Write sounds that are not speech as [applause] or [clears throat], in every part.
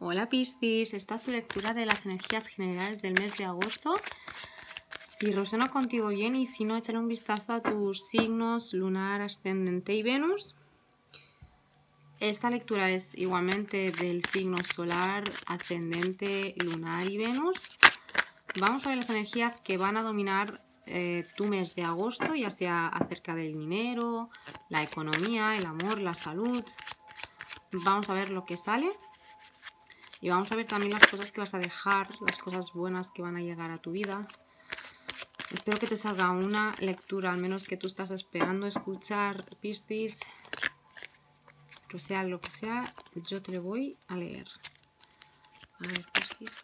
Hola Piscis, esta es tu lectura de las energías generales del mes de agosto. Si resuena contigo bien y si no, echar un vistazo a tus signos lunar, ascendente y Venus. Esta lectura es igualmente del signo solar, ascendente, lunar y Venus. Vamos a ver las energías que van a dominar eh, tu mes de agosto, ya sea acerca del dinero, la economía, el amor, la salud. Vamos a ver lo que sale. Y vamos a ver también las cosas que vas a dejar, las cosas buenas que van a llegar a tu vida. Espero que te salga una lectura, al menos que tú estás esperando escuchar, Piscis. Pero sea lo que sea, yo te lo voy a leer. A ver, pues.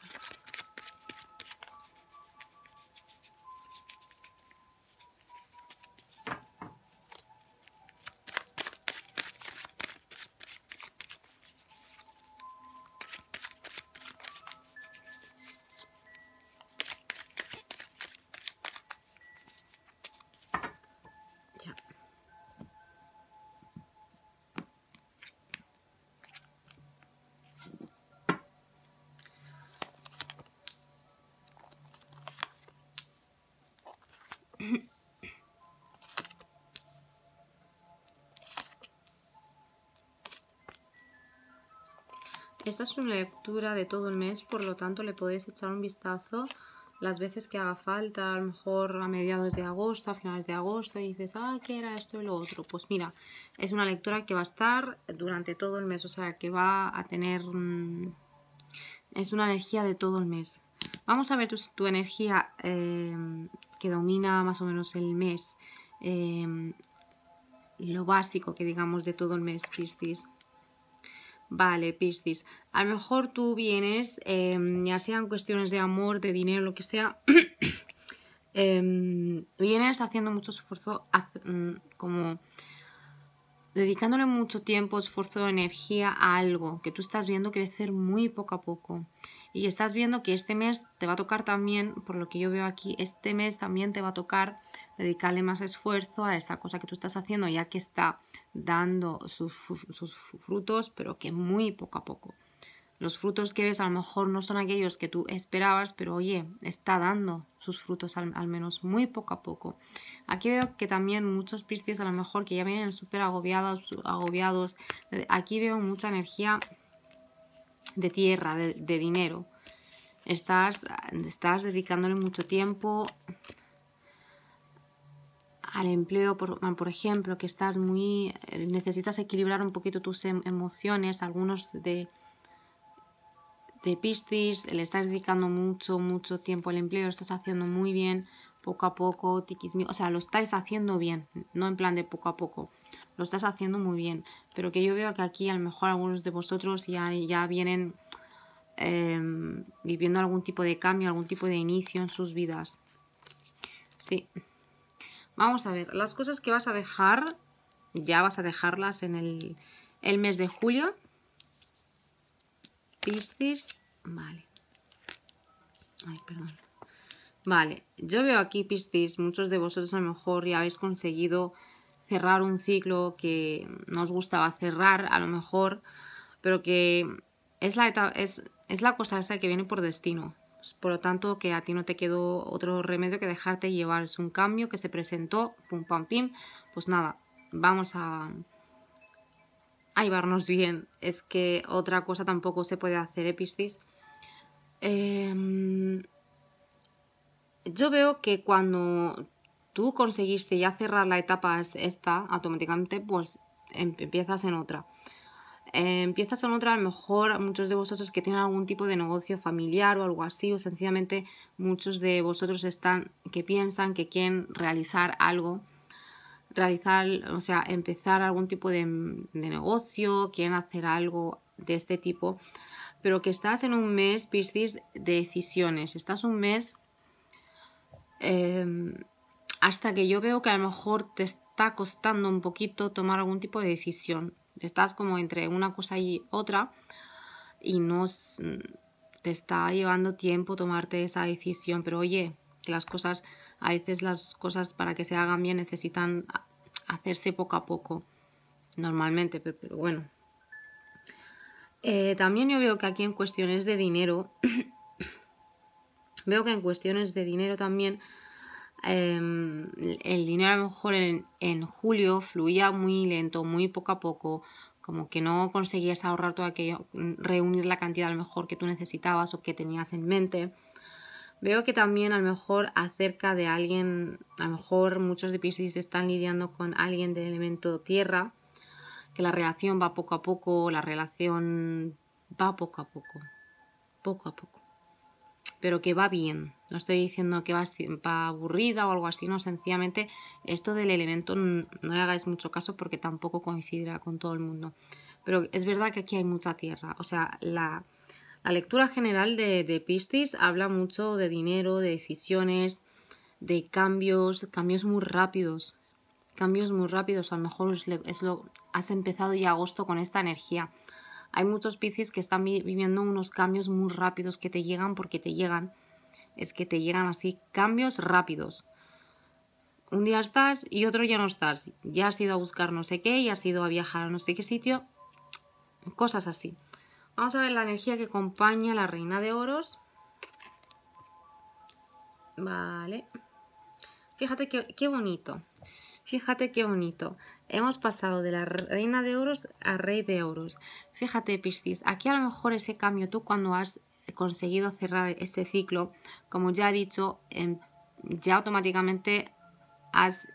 Esta es una lectura de todo el mes, por lo tanto le podéis echar un vistazo las veces que haga falta, a lo mejor a mediados de agosto, a finales de agosto, y dices, ah, ¿qué era esto y lo otro? Pues mira, es una lectura que va a estar durante todo el mes, o sea, que va a tener... Mm, es una energía de todo el mes. Vamos a ver tu, tu energía em, que domina más o menos el mes, em, lo básico que digamos de todo el mes, Piscis. Vale, Piscis. A lo mejor tú vienes, em, ya sean cuestiones de amor, de dinero, lo que sea, [coughs] em, vienes haciendo mucho esfuerzo, mm, como dedicándole mucho tiempo, esfuerzo, energía a algo que tú estás viendo crecer muy poco a poco. Y estás viendo que este mes te va a tocar también, por lo que yo veo aquí, este mes también te va a tocar dedicarle más esfuerzo a esa cosa que tú estás haciendo ya que está dando sus, frutos, pero que muy poco a poco. Los frutos que ves a lo mejor no son aquellos que tú esperabas, pero oye, está dando sus frutos al, menos muy poco a poco. Aquí veo que también muchos piscis a lo mejor que ya vienen súper agobiados, agobiados. Eh, aquí veo mucha energía de tierra, de, dinero. Estás, estás dedicándole mucho tiempo, al empleo, por, ejemplo, que estás muy. Eh, necesitas equilibrar un poquito tus em, emociones, algunos de, de Piscis, le estás dedicando mucho, mucho tiempo al empleo, lo estás haciendo muy bien, poco a poco, tiquismi, o sea, lo estáis haciendo bien, no en plan de poco a poco, lo estás haciendo muy bien, pero que yo veo que aquí a lo mejor algunos de vosotros ya, ya vienen em, viviendo algún tipo de cambio, algún tipo de inicio en sus vidas. Sí, Vamos a ver, las cosas que vas a dejar, ya vas a dejarlas en el, el mes de julio. Piscis, vale. Ay, perdón. Vale, yo veo aquí Piscis, muchos de vosotros a lo mejor ya habéis conseguido cerrar un ciclo que no os gustaba cerrar, a lo mejor, pero que es la, es, es la cosa esa que viene por destino. Pues, por lo tanto que a ti no te quedó otro remedio que dejarte llevar. Es un cambio que se presentó, pum pam pim, pues nada, vamos a, a llevarnos bien. Es que otra cosa tampoco se puede hacer, epistis ¿eh, em, yo veo que cuando tú conseguiste ya cerrar la etapa esta, automáticamente pues em, empiezas en otra. Eh, empiezas a otra, a lo mejor muchos de vosotros que tienen algún tipo de negocio familiar o algo así, o sencillamente muchos de vosotros están que piensan que quieren realizar algo, realizar, o sea, empezar algún tipo de, negocio, quieren hacer algo de este tipo, pero que estás en un mes, Piscis, de decisiones, estás un mes em, hasta que yo veo que a lo mejor te está costando un poquito tomar algún tipo de decisión estás como entre una cosa y otra y no te está llevando tiempo tomarte esa decisión, pero oye, que las cosas, a veces las cosas para que se hagan bien necesitan hacerse poco a poco, normalmente, pero, bueno. Eh, también yo veo que aquí en cuestiones de dinero, [coughs] veo que en cuestiones de dinero también Em, el dinero a lo mejor en, julio fluía muy lento, muy poco a poco, como que no conseguías ahorrar todo aquello, reunir la cantidad a lo mejor que tú necesitabas o que tenías en mente. Veo que también a lo mejor acerca de alguien, a lo mejor muchos de Pisces están lidiando con alguien del elemento tierra, que la relación va poco a poco, la relación va poco a poco, poco a poco pero que va bien. No estoy diciendo que va, aburrida o algo así, no, sencillamente esto del elemento no le hagáis mucho caso porque tampoco coincidirá con todo el mundo. Pero es verdad que aquí hay mucha tierra, o sea, la, la lectura general de, de Pistis habla mucho de dinero, de decisiones, de cambios, cambios muy rápidos, cambios muy rápidos, a lo mejor es lo, has empezado ya agosto con esta energía. Hay muchos Piscis que están viviendo unos cambios muy rápidos que te llegan porque te llegan. Es que te llegan así cambios rápidos. Un día estás y otro ya no estás. Ya has ido a buscar no sé qué, ya has ido a viajar a no sé qué sitio. Cosas así. Vamos a ver la energía que acompaña a la reina de oros. Vale. Fíjate qué bonito. Fíjate qué bonito. Hemos pasado de la reina de oros a rey de oros. Fíjate, Piscis, aquí a lo mejor ese cambio tú cuando has conseguido cerrar ese ciclo, como ya he dicho, em, ya automáticamente has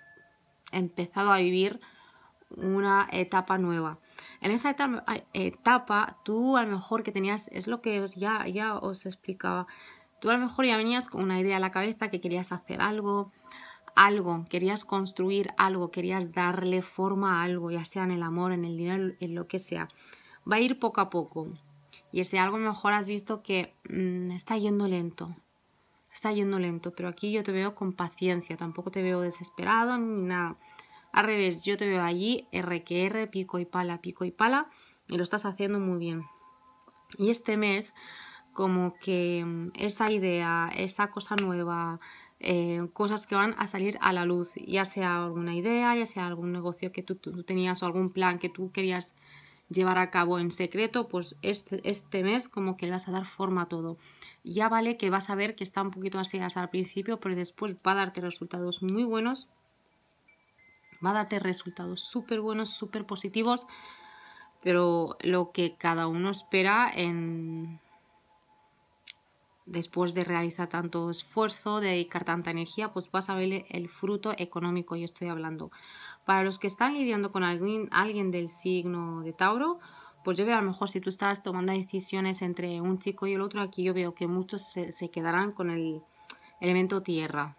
empezado a vivir una etapa nueva. En esa etapa, tú a lo mejor que tenías, es lo que ya, ya os explicaba, tú a lo mejor ya venías con una idea a la cabeza que querías hacer algo, algo, querías construir algo, querías darle forma a algo, ya sea en el amor, en el dinero, en lo que sea. Va a ir poco a poco. Y ese algo mejor has visto que mm, está yendo lento. Está yendo lento, pero aquí yo te veo con paciencia, tampoco te veo desesperado ni nada. Al revés, yo te veo allí, R que R, pico y pala, pico y pala, y lo estás haciendo muy bien. Y este mes, como que mm, esa idea, esa cosa nueva, eh, cosas que van a salir a la luz, ya sea alguna idea, ya sea algún negocio que tú, tú tenías o algún plan que tú querías llevar a cabo en secreto, pues este, este, mes como que le vas a dar forma a todo. Ya vale que vas a ver que está un poquito así al principio, pero después va a darte resultados muy buenos. Va a darte resultados súper buenos, súper positivos, pero lo que cada uno espera en, después de realizar tanto esfuerzo, de dedicar tanta energía, pues vas a ver el fruto económico, yo estoy hablando. Para los que están lidiando con alguien, alguien del signo de Tauro, pues yo veo a lo mejor si tú estás tomando decisiones entre un chico y el otro, aquí yo veo que muchos se, se quedarán con el elemento tierra.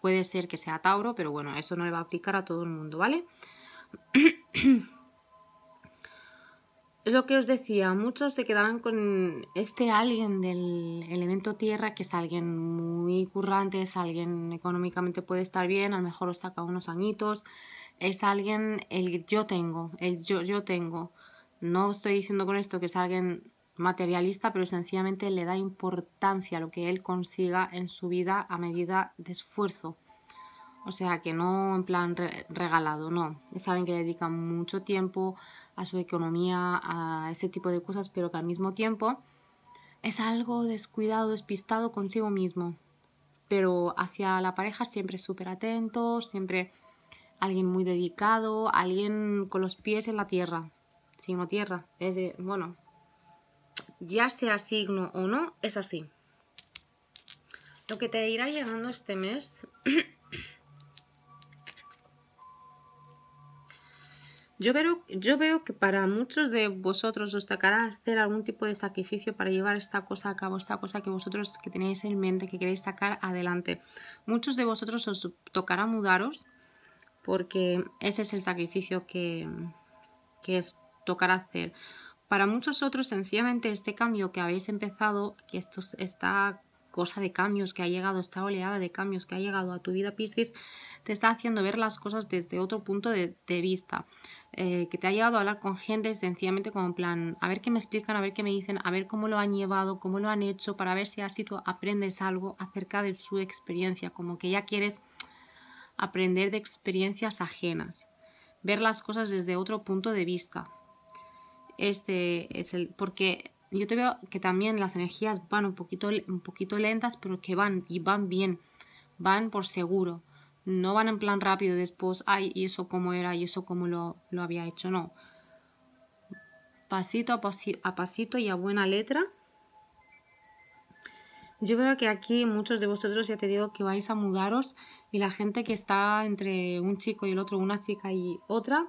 Puede ser que sea Tauro, pero bueno, eso no le va a aplicar a todo el mundo, ¿vale? [clears throat] Es lo que os decía, muchos se quedaban con este alguien del elemento tierra, que es alguien muy currante, es alguien económicamente puede estar bien, a lo mejor os saca unos añitos, es alguien el yo tengo, el yo, yo tengo. No estoy diciendo con esto que es alguien materialista, pero sencillamente le da importancia a lo que él consiga en su vida a medida de esfuerzo. O sea, que no en plan regalado, no. Es alguien que dedica mucho tiempo, a su economía, a ese tipo de cosas, pero que al mismo tiempo es algo descuidado, despistado consigo mismo. Pero hacia la pareja siempre súper atento, siempre alguien muy dedicado, alguien con los pies en la tierra, signo tierra. Es bueno, ya sea signo o no, es así. Lo que te irá llegando este mes [clears throat] Yo veo, yo veo que para muchos de vosotros os tocará hacer algún tipo de sacrificio para llevar esta cosa a cabo, esta cosa que vosotros que tenéis en mente, que queréis sacar adelante. Muchos de vosotros os tocará mudaros porque ese es el sacrificio que, que os tocará hacer. Para muchos otros, sencillamente, este cambio que habéis empezado, que esto, esta cosa de cambios que ha llegado, esta oleada de cambios que ha llegado a tu vida, Piscis, te está haciendo ver las cosas desde otro punto de, de vista. Eh, que te ha llegado a hablar con gente sencillamente como en plan, a ver qué me explican, a ver qué me dicen, a ver cómo lo han llevado, cómo lo han hecho, para ver si así tú aprendes algo acerca de su experiencia, como que ya quieres aprender de experiencias ajenas, ver las cosas desde otro punto de vista. Este es el porque yo te veo que también las energías van un poquito un poquito lentas, pero que van y van bien, van por seguro. No van en plan rápido después, ay, y eso cómo era, y eso cómo lo, había hecho, no. Pasito a, a pasito y a buena letra. Yo veo que aquí muchos de vosotros, ya te digo, que vais a mudaros y la gente que está entre un chico y el otro, una chica y otra,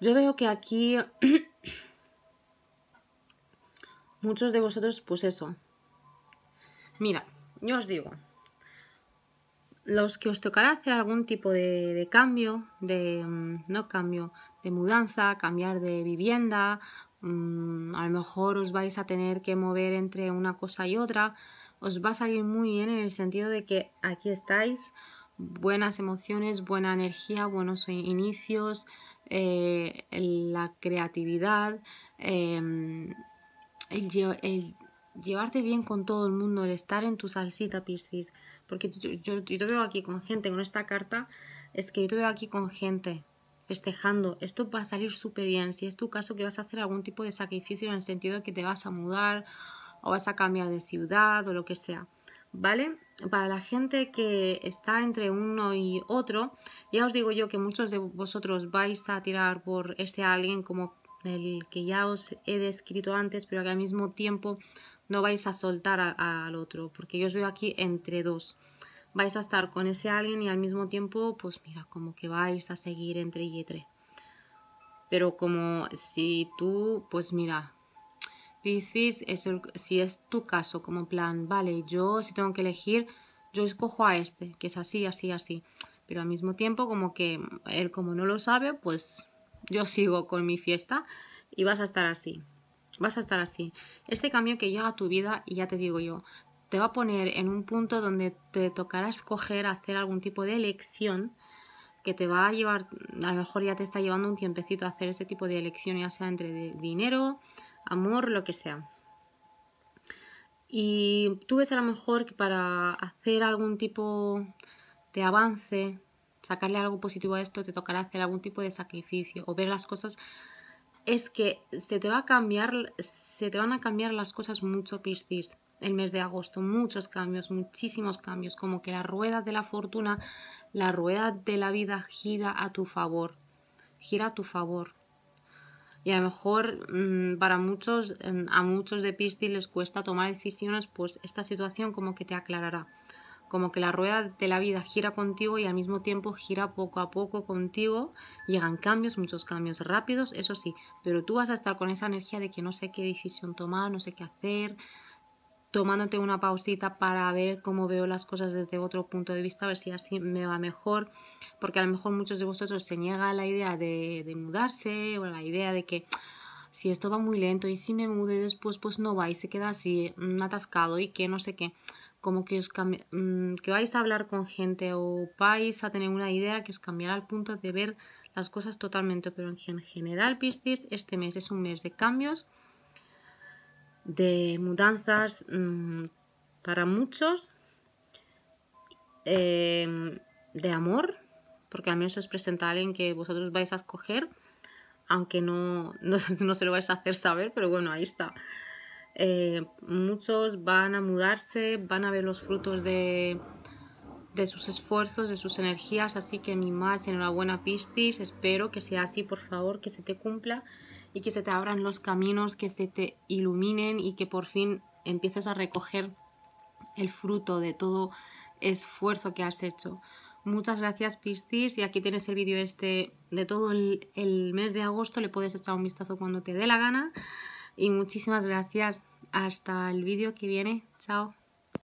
yo veo que aquí [clears throat] muchos de vosotros, pues eso. Mira, yo os digo, los que os tocará hacer algún tipo de, cambio, de mm, no cambio, de mudanza, cambiar de vivienda, mm, a lo mejor os vais a tener que mover entre una cosa y otra, os va a salir muy bien en el sentido de que aquí estáis, buenas emociones, buena energía, buenos inicios, eh, la creatividad, em, el, el llevarte bien con todo el mundo, el estar en tu salsita, Piscis porque yo, te veo aquí con gente, con esta carta, es que yo te veo aquí con gente festejando, esto va a salir súper bien, si es tu caso que vas a hacer algún tipo de sacrificio en el sentido de que te vas a mudar o vas a cambiar de ciudad o lo que sea. ¿Vale? Para la gente que está entre uno y otro, ya os digo yo que muchos de vosotros vais a tirar por ese alguien como el que ya os he descrito antes, pero que al mismo tiempo no vais a soltar al otro, porque yo os veo aquí entre dos. Vais a estar con ese alguien y al mismo tiempo, pues mira, como que vais a seguir entre y entre. Pero como si tú, pues mira, dices si es tu caso, como plan, vale, yo si tengo que elegir, yo escojo a este, que es así, así, así. Pero al mismo tiempo, como que él como no lo sabe, pues yo sigo con mi fiesta y vas a estar así vas a estar así. Este cambio que llega a tu vida, y ya te digo yo, te va a poner en un punto donde te tocará escoger hacer algún tipo de elección que te va a llevar, a lo mejor ya te está llevando un tiempecito a hacer ese tipo de elección, ya sea entre dinero, amor, lo que sea. Y tú ves a lo mejor que para hacer algún tipo de avance, sacarle algo positivo a esto, te tocará hacer algún tipo de sacrificio o ver las cosas es que se te va a cambiar, se te van a cambiar las cosas mucho, Piscis. El mes de agosto, muchos cambios, muchísimos cambios, como que la rueda de la fortuna, la rueda de la vida gira a tu favor, gira a tu favor. Y a lo mejor mm, para muchos, mm, a muchos de Piscis les cuesta tomar decisiones, pues esta situación como que te aclarará como que la rueda de la vida gira contigo y al mismo tiempo gira poco a poco contigo. Llegan cambios, muchos cambios rápidos, eso sí, pero tú vas a estar con esa energía de que no sé qué decisión tomar, no sé qué hacer, tomándote una pausita para ver cómo veo las cosas desde otro punto de vista, a ver si así me va mejor, porque a lo mejor muchos de vosotros se niega a la idea de, mudarse o a la idea de que si esto va muy lento y si me mude después pues no va y se queda así mm, atascado y que no sé qué como que os mm, que vais a hablar con gente o vais a tener una idea que os cambiará al punto de ver las cosas totalmente, pero en general Piscis este mes es un mes de cambios, de mudanzas mm, para muchos, em, de amor, porque al menos os presenta alguien que vosotros vais a escoger, aunque no, [laughs] no se lo vais a hacer saber, pero bueno, ahí está. Eh, muchos van a mudarse, van a ver los frutos de, de sus esfuerzos, de sus energías, así que mi más enhorabuena Piscis, espero que sea así, por favor, que se te cumpla y que se te abran los caminos, que se te iluminen y que por fin empieces a recoger el fruto de todo esfuerzo que has hecho. Muchas gracias Piscis y aquí tienes el vídeo este de todo el, el mes de agosto, le puedes echar un vistazo cuando te dé la gana y muchísimas gracias. Hasta el vídeo que viene. Chao.